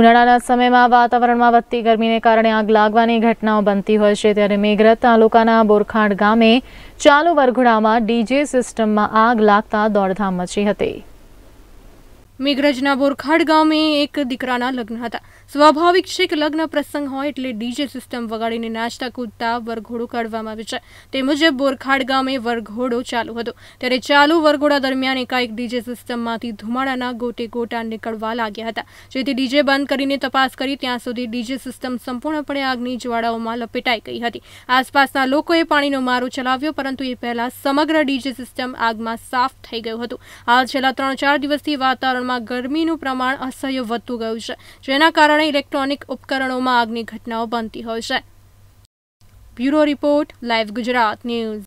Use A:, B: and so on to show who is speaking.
A: ઉનાળાના સમયમાં વાતાવરણમાં વધતી ગરમીને કારણે આગ લાગવાની ઘટનાઓ બનતી હોય છે ત્યારે મેઘરા તાલુકાના બોરખાડ ગામે ચાલો વર્ઘણામાં ડીજે સિસ્ટમમાં આગ લાગતા દોડધામ મચી હતી
B: મિગ્રજ ના બોરખડ ગામમે એક દીકરાના લગ્ન હતા સ્વાભાવિક છે કે લગ્ન પ્રસંગ હોય એટલે ડીજે સિસ્ટમ વગાડીને નાચતા કોડતા વર્ ઘોડો કાડવામાં આવે છે તે મુજબ બોરખડ ગામમે વર્ ઘોડો ચાલુ હતો ત્યારે ચાલુ વર્ગોડા દરમિયાન એક એક ડીજે સિસ્ટમમાંથી ધુમાડાના ગોટેગોટા નીકળવા લાગ્યા હતા જેથી ડીજે બંધ કરીને તપાસ કરી ત્યાં સુધી ડીજે સિસ્ટમ સંપૂર્ણપણે આગની જ્વાડાઓમાં લપેટાઈ ગઈ હતી આસપાસના લોકોએ પાણીનો મારો ચલાવ્યો પરંતુ એ પહેલા સમગ્ર ડીજે સિસ્ટમ આગમાં સાફ થઈ ગયું હતું આ છેલ્લા 3-4 દિવસથી વાતાવરણ જિલ્લામાં ગરમીનું પ્રમાણ અસહ્ય વધતું ગયું છે જેના કારણે ઇલેક્ટ્રોનિક ઉપકરણોમાં આગની ઘટનાઓ બનતી હોય છે bureau report live Gujarat news